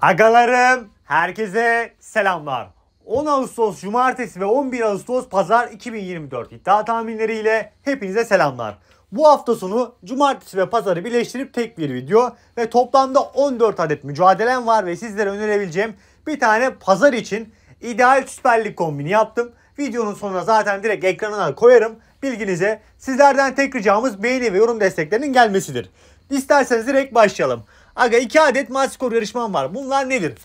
Agalarım, herkese selamlar. 10 Ağustos Cumartesi ve 11 Ağustos Pazar 2024 iddia tahminleriyle hepinize selamlar. Bu hafta sonu Cumartesi ve Pazarı birleştirip tek bir video ve toplamda 14 adet mücadelem var ve sizlere önerebileceğim bir tane Pazar için ideal Süper Lig kombini yaptım. Videonun sonuna zaten direkt ekranına koyarım. Bilginize sizlerden tek ricamız beğeni ve yorum desteklerinin gelmesidir. İsterseniz direkt başlayalım. Aga 2 adet maç skor yarışmam var. Bunlar nedir?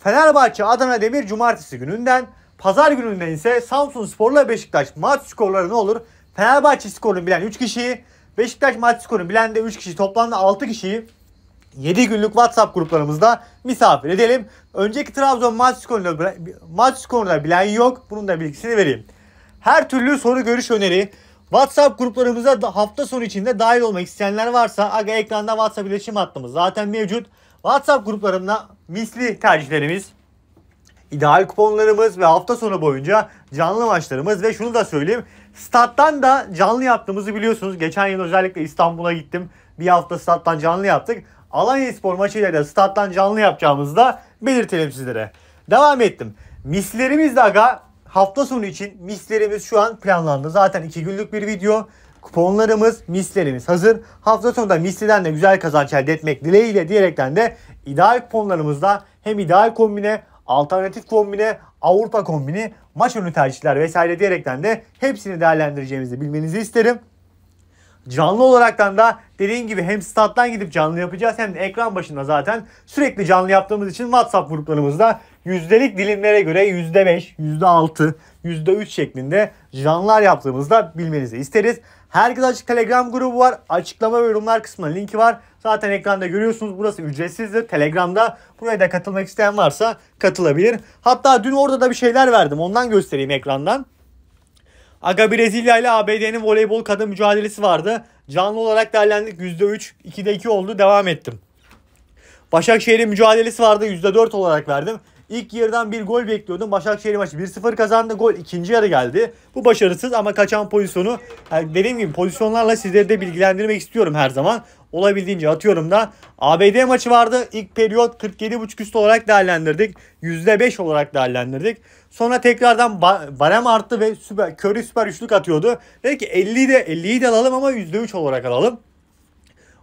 Fenerbahçe Adana Demir cumartesi gününden, pazar gününden ise Samsun Spor'la Beşiktaş maç skorları ne olur? Fenerbahçe skorunu bilen 3 kişiyi, Beşiktaş maç skorunu bilen de 3 kişi toplamda 6 kişiyi 7 günlük WhatsApp gruplarımızda misafir edelim. Önceki Trabzon maç skorunu, maç skorunu bilen yok. Bunun da bilgisini vereyim. Her türlü soru görüş öneri, WhatsApp gruplarımıza hafta sonu içinde dahil olmak isteyenler varsa aga ekranda WhatsApp iletişim hattımız zaten mevcut. WhatsApp gruplarında misli tercihlerimiz, ideal kuponlarımız ve hafta sonu boyunca canlı maçlarımız ve şunu da söyleyeyim. Stat'tan da canlı yaptığımızı biliyorsunuz. Geçen yıl özellikle İstanbul'a gittim. Bir hafta stat'tan canlı yaptık. Alanya Spor maçıyla da stat'tan canlı yapacağımızı da belirtelim sizlere. Devam ettim. Mislerimiz de aga hafta sonu için mislerimiz şu an planlandı. Zaten 2 günlük bir video. Kuponlarımız, mislerimiz hazır. Hafta sonunda misliden de güzel kazanç elde etmek dileğiyle diyerekten de ideal kuponlarımızla hem ideal kombine, alternatif kombine, Avrupa kombini, maç önü tercihler vesaire diyerekten de hepsini değerlendireceğimizi bilmenizi isterim. Canlı olaraktan da dediğim gibi hem stat'tan gidip canlı yapacağız hem de ekran başında zaten sürekli canlı yaptığımız için WhatsApp gruplarımızda yüzdelik dilimlere göre %5, %6, %3 şeklinde canlılar yaptığımızda bilmenizi isteriz. Herkes Açık Telegram grubu var. Açıklama ve yorumlar kısmına linki var. Zaten ekranda görüyorsunuz. Burası ücretsizdir. Telegram'da buraya da katılmak isteyen varsa katılabilir. Hatta dün orada da bir şeyler verdim. Ondan göstereyim ekrandan. Aga Brezilya ile ABD'nin voleybol kadın mücadelesi vardı. Canlı olarak değerlendik %3, 2'de 2 oldu devam ettim. Başakşehir'in mücadelesi vardı %4 olarak verdim. İlk yarıdan bir gol bekliyordum. Başakşehir maçı 1-0 kazandı. Gol ikinci yarı geldi. Bu başarısız ama kaçan pozisyonu yani e, dediğim gibi pozisyonlarla sizleri de bilgilendirmek istiyorum her zaman. Olabildiğince atıyorum da. ABD maçı vardı. İlk periyot 47.5 üst olarak değerlendirdik. %5 olarak değerlendirdik. Sonra tekrardan barem arttı ve süper, Curry süper üçlük atıyordu. Dedi ki 50'yi de 50'yi de alalım ama %3 olarak alalım.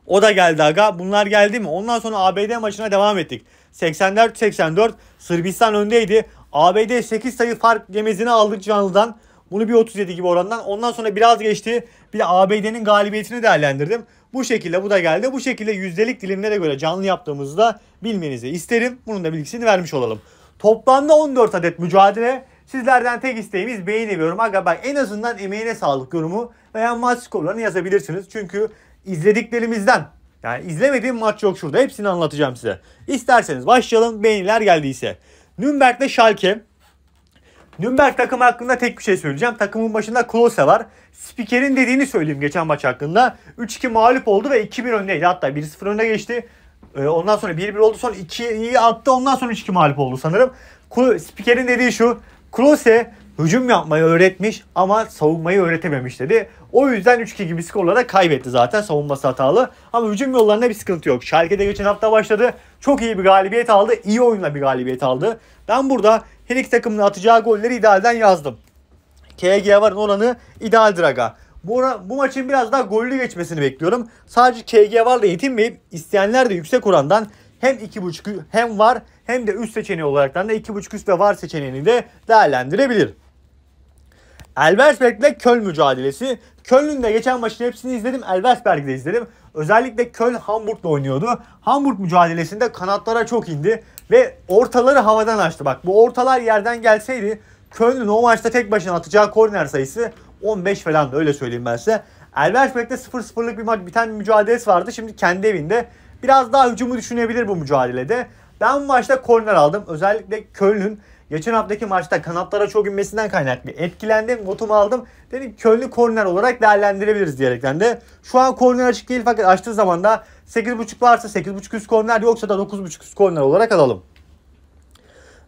O da geldi aga. Bunlar geldi mi? Ondan sonra ABD maçına devam ettik. 84-84 Sırbistan öndeydi. ABD 8 sayı fark gemezini aldı canlıdan. Bunu bir 37 gibi orandan. Ondan sonra biraz geçti. Bir de ABD'nin galibiyetini değerlendirdim. Bu şekilde bu da geldi. Bu şekilde yüzdelik dilimlere göre canlı yaptığımızda bilmenizi isterim. Bunun da bilgisini vermiş olalım. Toplamda 14 adet mücadele. Sizlerden tek isteğimiz beğeni ve Aga bak en azından emeğine sağlık yorumu veya maç skorlarını yazabilirsiniz. Çünkü izlediklerimizden yani izlemediğim maç yok şurada. Hepsini anlatacağım size. İsterseniz başlayalım beğeniler geldiyse. Nürnberg Nürnberg'de Schalke. Nürnberg takım hakkında tek bir şey söyleyeceğim. Takımın başında Klose var. Spiker'in dediğini söyleyeyim geçen maç hakkında. 3-2 mağlup oldu ve 2-1 öndeydi. Hatta 1-0 öne geçti. Ee, ondan sonra 1-1 oldu. sonra 2'yi attı. Ondan sonra 3-2 mağlup oldu sanırım. Spiker'in dediği şu. Klose hücum yapmayı öğretmiş ama savunmayı öğretememiş dedi. O yüzden 3-2 gibi skorla kaybetti zaten savunması hatalı. Ama hücum yollarında bir sıkıntı yok. Schalke'de geçen hafta başladı. Çok iyi bir galibiyet aldı. İyi oyunla bir galibiyet aldı. Ben burada her iki takımın atacağı golleri idealden yazdım. KG varın oranı idealdir aga. Bu, bu maçın biraz daha gollü geçmesini bekliyorum. Sadece KG varla yetinmeyip isteyenler de yüksek orandan hem 2.5 hem var hem de üst seçeneği olarak da 2.5 üst ve var seçeneğini de değerlendirebilir. Elversberg ile Köln mücadelesi. Köln'ün de geçen maçın hepsini izledim. Elversberg'i de izledim. Özellikle Köln Hamburg'da oynuyordu. Hamburg mücadelesinde kanatlara çok indi. Ve ortaları havadan açtı. Bak bu ortalar yerden gelseydi Köln'ün o maçta tek başına atacağı korner sayısı 15 falan da öyle söyleyeyim ben size. Elversberg'de 0-0'lık bir maç biten bir mücadelesi vardı. Şimdi kendi evinde biraz daha hücumu düşünebilir bu mücadelede. Ben bu maçta korner aldım. Özellikle Köln'ün geçen haftaki maçta kanatlara çok inmesinden kaynaklı etkilendim. Notumu aldım. Dedim Köln'ü korner olarak değerlendirebiliriz diyerekten de. Şu an korner açık değil fakat açtığı zaman da 8.5 varsa 8.5 üst korner yoksa da 9.5 üst korner olarak alalım.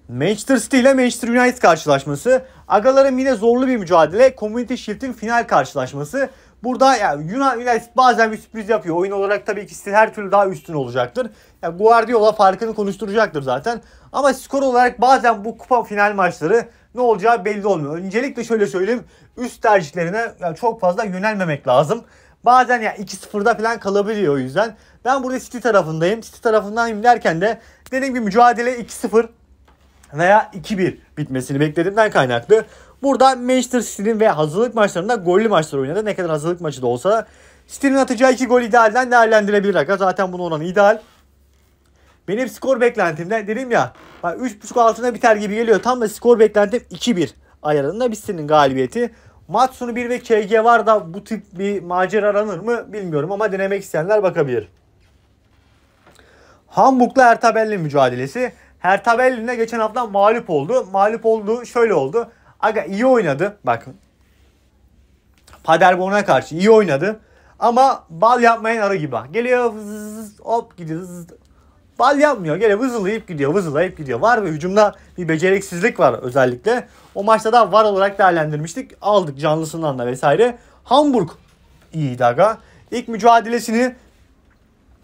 Manchester City ile Manchester United karşılaşması. Agalar'ın yine zorlu bir mücadele. Community Shield'in final karşılaşması. Burada yani Yunan United bazen bir sürpriz yapıyor. Oyun olarak tabii ki sizin her türlü daha üstün olacaktır. Yani Guardiola farkını konuşturacaktır zaten. Ama skor olarak bazen bu kupa final maçları ne olacağı belli olmuyor. Öncelikle şöyle söyleyeyim. Üst tercihlerine yani çok fazla yönelmemek lazım. Bazen ya yani 2-0'da falan kalabiliyor o yüzden. Ben burada City tarafındayım. City tarafından derken de dediğim gibi mücadele 2-0 veya 2-1 bitmesini beklediğimden kaynaklı. Burada Manchester City'nin ve hazırlık maçlarında gollü maçlar oynadı. Ne kadar hazırlık maçı da olsa City'nin atacağı 2 gol idealden değerlendirebilir. Aga. Zaten bunun oranı ideal. Benim skor beklentimde dedim ya 3.5 altına biter gibi geliyor. Tam da skor beklentim 2-1 ayarında City'nin galibiyeti. Maç sonu 1 ve KG var da bu tip bir macera aranır mı bilmiyorum ama denemek isteyenler bakabilir. Hamburg'la Ertabelli mücadelesi. Hertha geçen hafta mağlup oldu. Mağlup oldu şöyle oldu. Aga iyi oynadı. Bakın. Paderborn'a karşı iyi oynadı. Ama bal yapmayan arı gibi. Geliyor vız, hop gidiyor. Vız. Bal yapmıyor. Geliyor vızılayıp gidiyor. Vızılayıp gidiyor. Var ve hücumda bir beceriksizlik var özellikle. O maçta da var olarak değerlendirmiştik. Aldık canlısından da vesaire. Hamburg iyiydi aga. İlk mücadelesini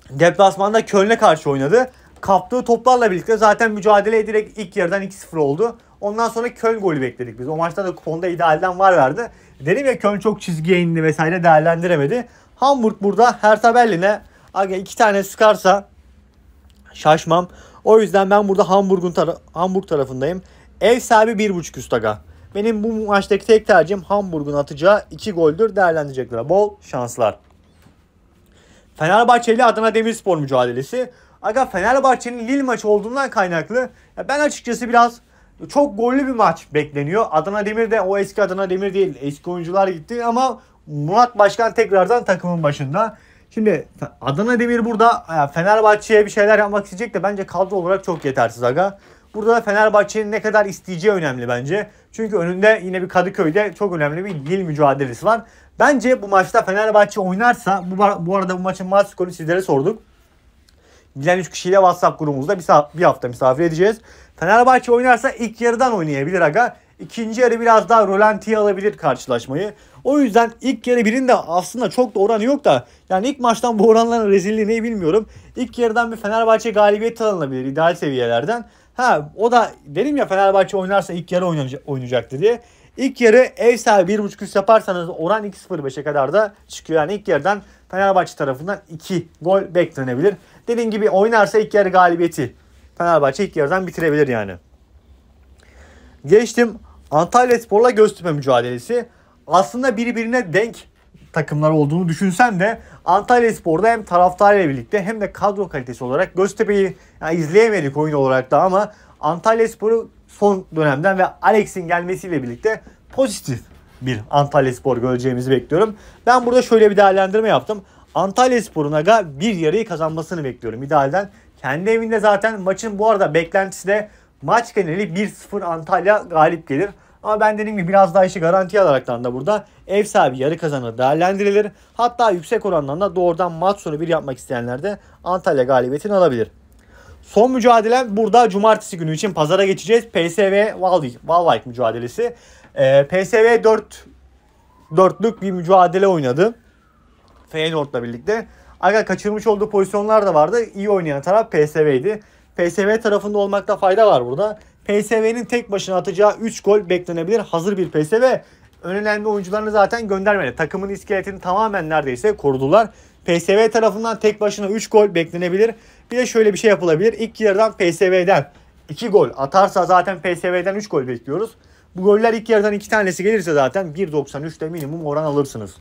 deplasmanda Köln'e karşı oynadı kaptığı toplarla birlikte zaten mücadele ederek ilk yarıdan 2-0 oldu. Ondan sonra Köln golü bekledik biz. O maçta da kuponda idealden var verdi. Dedim ya Köln çok çizgiye indi vesaire değerlendiremedi. Hamburg burada Hertha Berlin'e iki tane sıkarsa şaşmam. O yüzden ben burada Hamburg'un tara- Hamburg tarafındayım. Ev sahibi 1.5 üst aga. Benim bu maçtaki tek tercihim Hamburg'un atacağı iki goldür değerlendirecekler. Bol şanslar. Fenerbahçe ile Adana Demirspor mücadelesi. Aga Fenerbahçe'nin Lille maçı olduğundan kaynaklı ya ben açıkçası biraz çok gollü bir maç bekleniyor. Adana Demir de o eski Adana Demir değil. Eski oyuncular gitti ama Murat Başkan tekrardan takımın başında. Şimdi Adana Demir burada e, Fenerbahçe'ye bir şeyler yapmak isteyecek de bence kadro olarak çok yetersiz aga. Burada da Fenerbahçe'nin ne kadar isteyeceği önemli bence. Çünkü önünde yine bir Kadıköy'de çok önemli bir dil mücadelesi var. Bence bu maçta Fenerbahçe oynarsa, bu, bu arada bu maçın maç skoru sizlere sorduk. Bilen 3 kişiyle WhatsApp grubumuzda bir, bir hafta misafir edeceğiz. Fenerbahçe oynarsa ilk yarıdan oynayabilir aga. İkinci yarı biraz daha rolantiye alabilir karşılaşmayı. O yüzden ilk yarı birinde aslında çok da oranı yok da yani ilk maçtan bu oranların rezilliği neyi bilmiyorum. İlk yarıdan bir Fenerbahçe galibiyet alınabilir ideal seviyelerden. Ha o da dedim ya Fenerbahçe oynarsa ilk yarı oynayacak, oynayacaktı diye. İlk yarı ev sahibi 1.5 üst yaparsanız oran 2.05'e kadar da çıkıyor. Yani ilk yarıdan Fenerbahçe tarafından 2 gol beklenebilir. Dediğim gibi oynarsa ilk yarı galibiyeti Fenerbahçe ilk yarıdan bitirebilir yani. Geçtim Antalya Spor'la Göztepe mücadelesi. Aslında birbirine denk takımlar olduğunu düşünsen de Antalya Spor'da hem taraftarıyla birlikte hem de kadro kalitesi olarak Göztepe'yi yani izleyemedik oyun olarak da ama Antalya Spor'u son dönemden ve Alex'in gelmesiyle birlikte pozitif bir Antalya Spor göreceğimizi bekliyorum. Ben burada şöyle bir değerlendirme yaptım. Antalya Spor'un aga bir yarıyı kazanmasını bekliyorum idealden. Kendi evinde zaten maçın bu arada beklentisi de maç geneli 1-0 Antalya galip gelir. Ama ben dediğim gibi biraz daha işi garanti alaraktan da burada ev sahibi yarı kazanır değerlendirilir. Hatta yüksek orandan doğrudan maç sonu bir yapmak isteyenler de Antalya galibiyetini alabilir. Son mücadele burada cumartesi günü için pazara geçeceğiz. PSV Valvike mücadelesi. E, ee, PSV 4 dörtlük bir mücadele oynadı. Feyenoord'la birlikte. Aga kaçırmış olduğu pozisyonlar da vardı. İyi oynayan taraf PSV'ydi. PSV tarafında olmakta fayda var burada. PSV'nin tek başına atacağı 3 gol beklenebilir. Hazır bir PSV. Önemli oyuncularını zaten göndermedi. Takımın iskeletini tamamen neredeyse korudular. PSV tarafından tek başına 3 gol beklenebilir. Bir de şöyle bir şey yapılabilir. İlk yarıdan PSV'den 2 gol atarsa zaten PSV'den 3 gol bekliyoruz. Bu goller ilk yarıdan 2 tanesi gelirse zaten 1.93'te minimum oran alırsınız.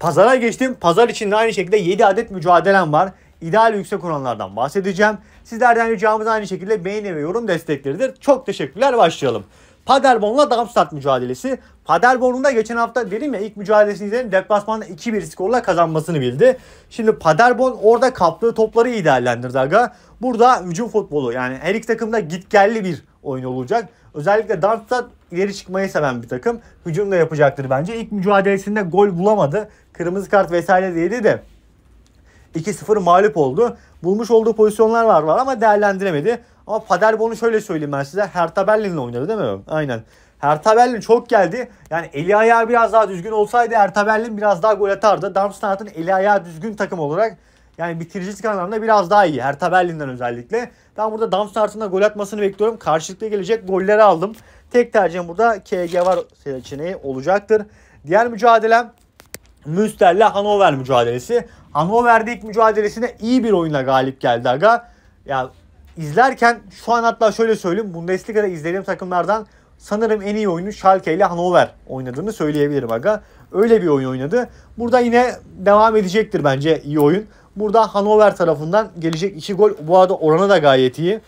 Pazara geçtim. Pazar için de aynı şekilde 7 adet mücadelem var. İdeal yüksek oranlardan bahsedeceğim. Sizlerden ricamız aynı şekilde beğeni ve yorum destekleridir. Çok teşekkürler. Başlayalım. Paderborn'la Darmstadt mücadelesi. Paderborn'un da geçen hafta dedim ya ilk mücadelesini izledim. Deplasmanda 2-1 skorla kazanmasını bildi. Şimdi Paderborn orada kaptığı topları iyi değerlendirdi aga. Burada hücum futbolu yani her iki takımda gitgelli bir oyun olacak. Özellikle Darmstadt ileri çıkmayı seven bir takım. Hücum da yapacaktır bence. İlk mücadelesinde gol bulamadı. Kırmızı kart vesaire değildi de 2-0 mağlup oldu. Bulmuş olduğu pozisyonlar var var ama değerlendiremedi. Ama Paderborn'u şöyle söyleyeyim ben size. Hertha Berlin'le oynadı değil mi? Aynen. Hertha Berlin çok geldi. Yani eli ayağı biraz daha düzgün olsaydı Hertha Berlin biraz daha gol atardı. Darmstadt'ın eli ayağı düzgün takım olarak yani bitiricilik anlamda biraz daha iyi. Hertha Berlin'den özellikle. Ben burada Darmstadt'ın da gol atmasını bekliyorum. Karşılıklı gelecek golleri aldım. Tek tercihim burada KG var seçeneği olacaktır. Diğer mücadele, Münster'le Hanover mücadelesi. Hanover'de ilk mücadelesine iyi bir oyunla galip geldi aga. yani izlerken şu an hatta şöyle söyleyeyim. Bundesliga'da izlediğim takımlardan sanırım en iyi oyunu Schalke ile Hannover oynadığını söyleyebilirim aga. Öyle bir oyun oynadı. Burada yine devam edecektir bence iyi oyun. Burada Hannover tarafından gelecek iki gol. Bu arada orana da gayet iyi.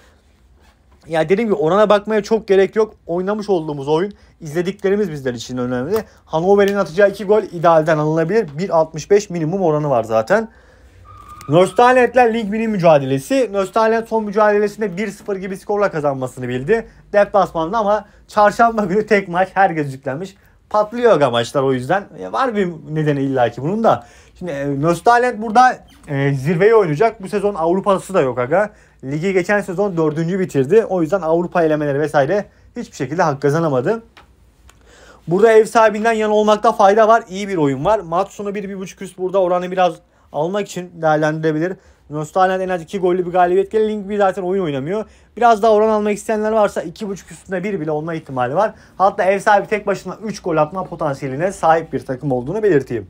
Ya dedim ki orana bakmaya çok gerek yok. Oynamış olduğumuz oyun izlediklerimiz bizler için önemli. Hannover'in atacağı iki gol idealden alınabilir. 1.65 minimum oranı var zaten. Nöstalent'ler Lig 1'in mücadelesi. Nöstalent son mücadelesinde 1-0 gibi skorla kazanmasını bildi. Deplasmanda ama çarşamba günü tek maç herkes yüklenmiş. Patlıyor aga o yüzden. Ya e, var bir nedeni illaki bunun da. Şimdi e, Nöstalent burada e, zirveyi oynayacak. Bu sezon Avrupa'sı da yok aga. Ligi geçen sezon dördüncü bitirdi. O yüzden Avrupa elemeleri vesaire hiçbir şekilde hak kazanamadı. Burada ev sahibinden yan olmakta fayda var. İyi bir oyun var. Maç sonu 1-1.5 üst burada oranı biraz almak için değerlendirebilir. Nostalyan en az 2 gollü bir galibiyet gelir. Link bir zaten oyun oynamıyor. Biraz daha oran almak isteyenler varsa 2.5 üstünde 1 bile olma ihtimali var. Hatta ev sahibi tek başına 3 gol atma potansiyeline sahip bir takım olduğunu belirteyim.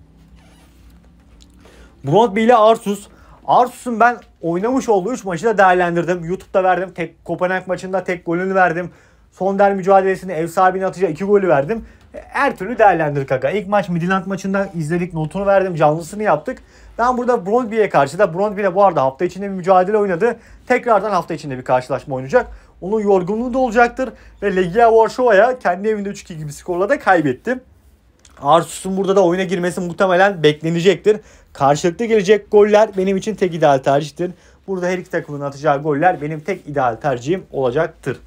Brondby ile Arsus. Arsus'un ben oynamış olduğu 3 maçı da değerlendirdim. YouTube'da verdim. Tek Kopenhag maçında tek golünü verdim. Son der mücadelesinde ev sahibine atacağı 2 golü verdim. Her türlü değerlendir kaka. İlk maç Midland maçında izledik. Notunu verdim. Canlısını yaptık. Ben burada Brondby'ye karşı da Brondby ile bu arada hafta içinde bir mücadele oynadı. Tekrardan hafta içinde bir karşılaşma oynayacak. Onun yorgunluğu da olacaktır. Ve Legia Warshawa'ya kendi evinde 3-2 gibi skorla da kaybetti. Arsus'un burada da oyuna girmesi muhtemelen beklenecektir. Karşılıklı gelecek goller benim için tek ideal tercihtir. Burada her iki takımın atacağı goller benim tek ideal tercihim olacaktır.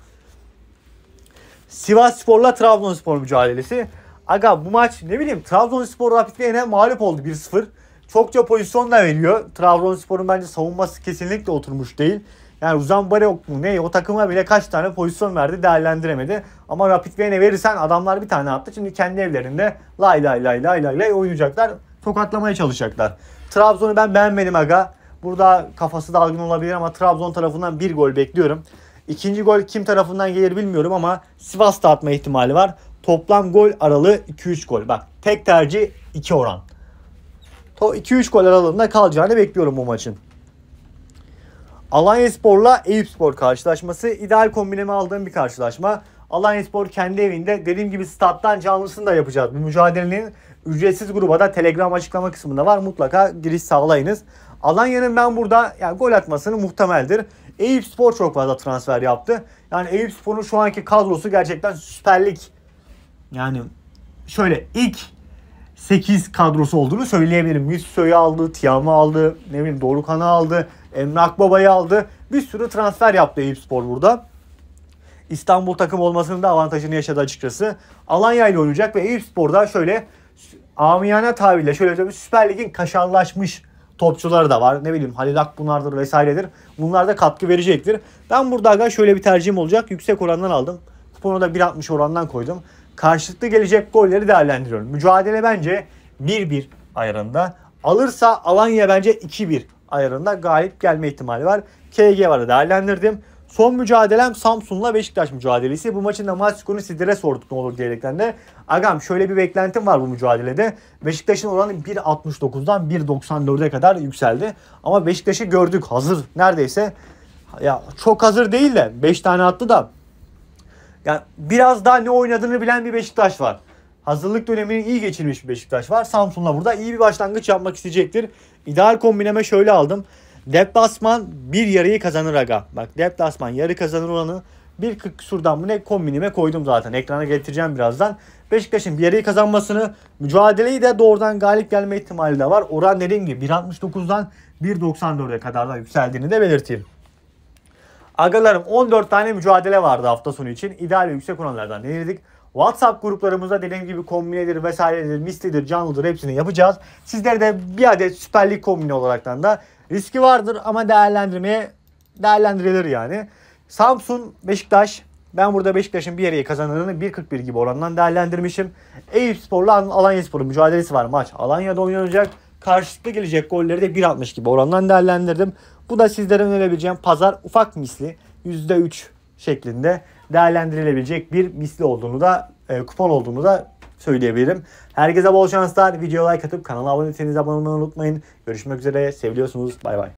Sivas Spor'la Trabzonspor mücadelesi. Aga bu maç ne bileyim Trabzonspor Rapid Vienna mağlup oldu 1-0. Çokça pozisyon da veriyor. Trabzonspor'un bence savunması kesinlikle oturmuş değil. Yani Uzan Barok mu ne o takıma bile kaç tane pozisyon verdi değerlendiremedi. Ama Rapid Viyen'e verirsen adamlar bir tane attı. Şimdi kendi evlerinde lay lay lay lay lay lay oynayacaklar. Tokatlamaya çalışacaklar. Trabzon'u ben beğenmedim aga. Burada kafası dalgın olabilir ama Trabzon tarafından bir gol bekliyorum. İkinci gol kim tarafından gelir bilmiyorum ama Sivas'ta atma ihtimali var. Toplam gol aralığı 2-3 gol. Bak tek tercih 2 oran o 2-3 gol aralığında kalacağını bekliyorum bu maçın. Alanya Spor'la Eyüp Spor karşılaşması ideal kombinemi aldığım bir karşılaşma. Alanya Spor kendi evinde dediğim gibi stat'tan canlısını da yapacağız. Bu mücadelenin ücretsiz gruba da Telegram açıklama kısmında var. Mutlaka giriş sağlayınız. Alanya'nın ben burada yani gol atmasını muhtemeldir. Eyüp Spor çok fazla transfer yaptı. Yani Eyüp Spor'un şu anki kadrosu gerçekten süperlik. Yani şöyle ilk 8 kadrosu olduğunu söyleyebilirim. Mitsu'yu aldı, Tiam'ı aldı, ne bileyim Dorukhan'ı aldı, Emre Akbaba'yı aldı. Bir sürü transfer yaptı Eyüp Spor burada. İstanbul takım olmasının da avantajını yaşadı açıkçası. Alanya ile oynayacak ve Eyüp Spor'da şöyle amiyane tabirle şöyle söyleyeyim Süper Lig'in kaşarlaşmış topçuları da var. Ne bileyim Halil Akbunar'dır vesairedir. Bunlar da katkı verecektir. Ben burada aga şöyle bir tercihim olacak. Yüksek orandan aldım. Kuponu da 1.60 orandan koydum karşılıklı gelecek golleri değerlendiriyorum. Mücadele bence 1-1 ayarında. Alırsa Alanya bence 2-1 ayarında galip gelme ihtimali var. KG varı değerlendirdim. Son mücadelem Samsun'la Beşiktaş mücadelesi. Bu maçın da maç skorunu sizlere sorduk ne olur diyerekten de. Agam şöyle bir beklentim var bu mücadelede. Beşiktaş'ın oranı 1.69'dan 1.94'e kadar yükseldi. Ama Beşiktaş'ı gördük hazır neredeyse. Ya çok hazır değil de 5 tane attı da yani biraz daha ne oynadığını bilen bir Beşiktaş var. Hazırlık dönemini iyi geçirmiş bir Beşiktaş var. Samsun'la burada iyi bir başlangıç yapmak isteyecektir. İdeal kombineme şöyle aldım. Deplasman bir yarıyı kazanır aga. Bak deplasman yarı kazanır olanı 1.40 küsurdan bu ne kombinime koydum zaten. Ekrana getireceğim birazdan. Beşiktaş'ın bir yarıyı kazanmasını, mücadeleyi de doğrudan galip gelme ihtimali de var. Oran dediğim gibi 1.69'dan 1.94'e kadar da yükseldiğini de belirteyim. Agalarım 14 tane mücadele vardı hafta sonu için. İdeal ve yüksek oranlardan denedik. WhatsApp gruplarımızda dediğim gibi kombinedir vesairedir, mislidir, canlıdır hepsini yapacağız. Sizlere de bir adet Süper Lig kombine olaraktan da riski vardır ama değerlendirmeye değerlendirilir yani. Samsun, Beşiktaş. Ben burada Beşiktaş'ın bir yere kazanırını 1.41 gibi orandan değerlendirmişim. Eyüp Spor'la Alanya Spor'un mücadelesi var maç. Alanya'da oynanacak. Karşılıklı gelecek golleri de 1.60 gibi orandan değerlendirdim. Bu da sizlere önerebileceğim pazar ufak misli %3 şeklinde değerlendirilebilecek bir misli olduğunu da e, kupon olduğunu da söyleyebilirim. Herkese bol şanslar. Videoya like atıp kanala abone değilseniz abone olmayı unutmayın. Görüşmek üzere. Seviyorsunuz. Bay bay.